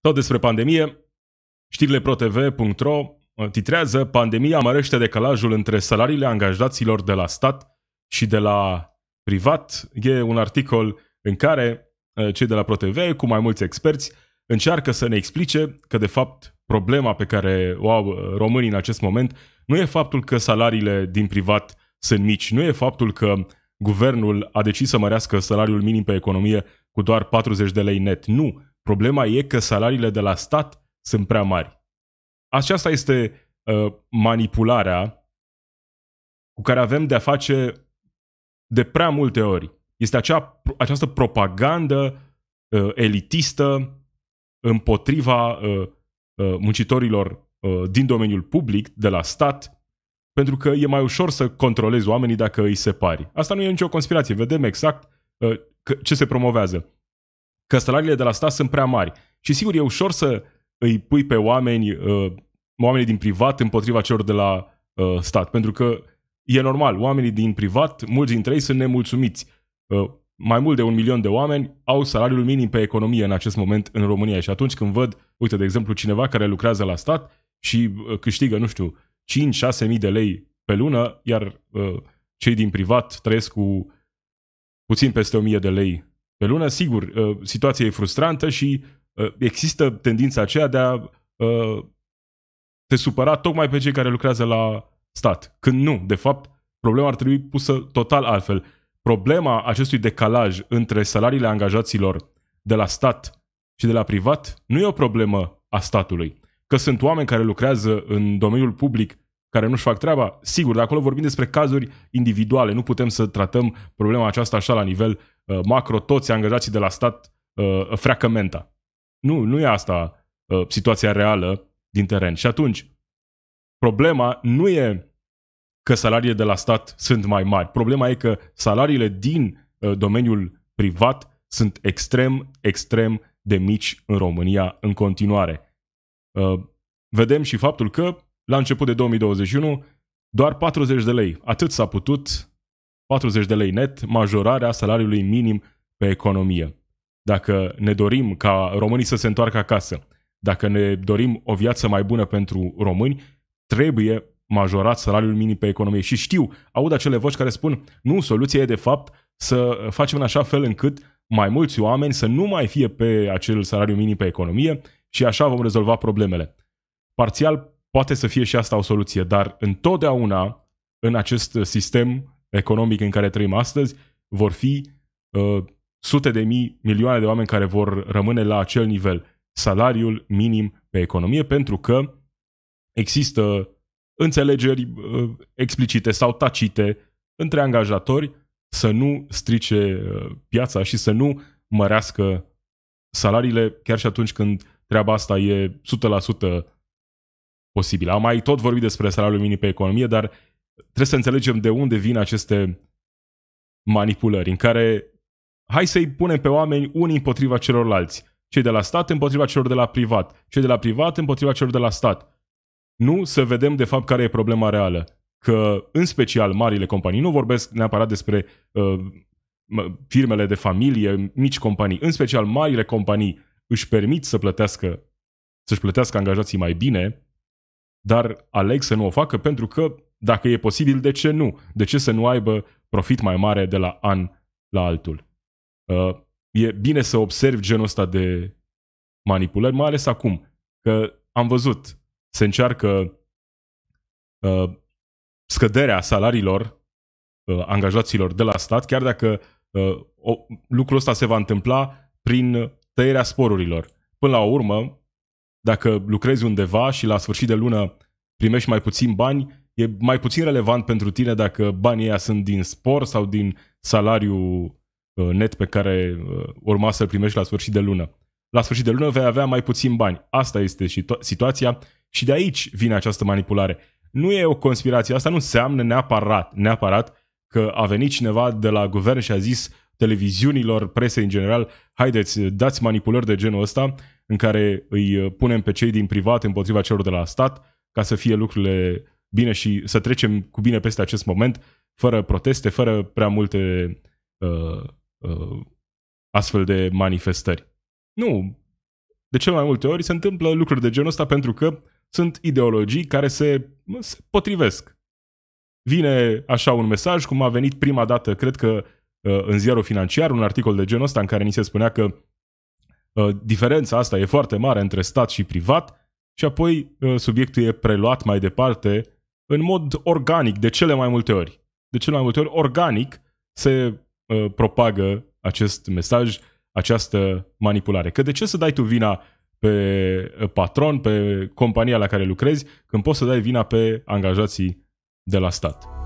Tot despre pandemie, știrile ProTV.ro titrează Pandemia mărește decalajul între salariile angajaților de la stat și de la privat. E un articol în care eh, cei de la ProTV, cu mai mulți experți, încearcă să ne explice că, de fapt, problema pe care o au eh, românii în acest moment nu e faptul că salariile din privat sunt mici, nu e faptul că guvernul a decis să mărească salariul minim pe economie cu doar 40 de lei net. Nu. Problema e că salariile de la stat sunt prea mari. Aceasta este uh, manipularea cu care avem de-a face de prea multe ori. Este acea, această propagandă uh, elitistă împotriva uh, uh, muncitorilor uh, din domeniul public, de la stat, pentru că e mai ușor să controlezi oamenii dacă îi separi. Asta nu e nicio conspirație, vedem exact uh, ce se promovează că salariile de la stat sunt prea mari. Și sigur, e ușor să îi pui pe oameni, uh, oamenii din privat împotriva celor de la uh, stat, pentru că e normal, oamenii din privat, mulți dintre ei sunt nemulțumiți. Uh, mai mult de un milion de oameni au salariul minim pe economie în acest moment în România și atunci când văd, uite, de exemplu, cineva care lucrează la stat și câștigă, nu știu, 5-6 mii de lei pe lună, iar cei din privat trăiesc cu puțin peste 1000 de lei pe lună, sigur, uh, situația e frustrantă și uh, există tendința aceea de a uh, te supăra tocmai pe cei care lucrează la stat. Când nu, de fapt, problema ar trebui pusă total altfel. Problema acestui decalaj între salariile angajaților de la stat și de la privat nu e o problemă a statului. Că sunt oameni care lucrează în domeniul public care nu-și fac treaba, sigur, dar acolo vorbim despre cazuri individuale, nu putem să tratăm problema aceasta așa la nivel Uh, macro toți angajații de la stat uh, freacă menta. Nu, nu e asta uh, situația reală din teren. Și atunci, problema nu e că salariile de la stat sunt mai mari. Problema e că salariile din domeniul privat sunt extrem, extrem de mici în România în continuare. Vedem și faptul că la început de 2021 doar 40 de lei. Atât s-a putut 40 de lei net, majorarea salariului minim pe economie. Dacă ne dorim ca românii să se întoarcă acasă, dacă ne dorim o viață mai bună pentru români, trebuie majorat salariul minim pe economie. Și știu, aud acele voci care spun, nu, soluția e de fapt să facem în așa fel încât mai mulți oameni să nu mai fie pe acel salariu minim pe economie și așa vom rezolva problemele. Parțial poate să fie și asta o soluție, dar întotdeauna în acest sistem economic în care trăim astăzi, vor fi uh, sute de mii, milioane de oameni care vor rămâne la acel nivel, salariul minim pe economie, pentru că există înțelegeri uh, explicite sau tacite între angajatori să nu strice uh, piața și să nu mărească salariile chiar și atunci când treaba asta e 100% posibilă. Am mai tot vorbit despre salariul minim pe economie, dar trebuie să înțelegem de unde vin aceste manipulări în care hai să-i punem pe oameni unii împotriva celorlalți. Cei de la stat împotriva celor de la privat. Cei de la privat împotriva celor de la stat. Nu să vedem de fapt care e problema reală. Că în special marile companii, nu vorbesc neapărat despre uh, firmele de familie, mici companii, în special marile companii își permit să plătească, să-și plătească angajații mai bine, dar aleg să nu o facă pentru că dacă e posibil, de ce nu? De ce să nu aibă profit mai mare de la an la altul? Uh, e bine să observi genul ăsta de manipulări, mai ales acum, că am văzut, se încearcă uh, scăderea salariilor uh, angajaților de la stat, chiar dacă lucrul ăsta se va întâmpla prin tăierea sporurilor. Până la urmă, dacă lucrezi undeva și la sfârșit de lună primești mai puțin bani, e mai puțin relevant pentru tine dacă banii ăia sunt din spor sau din salariu uh, net pe care uh, urma să-l primești la sfârșit de lună. La sfârșit de lună vei avea mai puțin bani. Asta este și situația și de aici vine această manipulare. Nu e o conspirație, asta nu înseamnă neapărat, neapărat că a venit cineva de la guvern și a zis televiziunilor, presei în general, haideți, dați manipulări de genul ăsta în care îi uh, punem pe cei din privat împotriva celor de la stat ca să fie lucrurile bine și să trecem cu bine peste acest moment, fără proteste, fără prea multe uh, uh, astfel de manifestări. Nu. De cel mai multe ori se întâmplă lucruri de genul ăsta pentru că sunt ideologii care se, se potrivesc. Vine așa un mesaj, cum a venit prima dată, cred că uh, în ziarul financiar, un articol de genul ăsta în care ni se spunea că uh, diferența asta e foarte mare între stat și privat și apoi uh, subiectul e preluat mai departe în mod organic, de cele mai multe ori. De cele mai multe ori, organic se uh, propagă acest mesaj, această manipulare. Că de ce să dai tu vina pe uh, patron, pe compania la care lucrezi, când poți să dai vina pe angajații de la stat?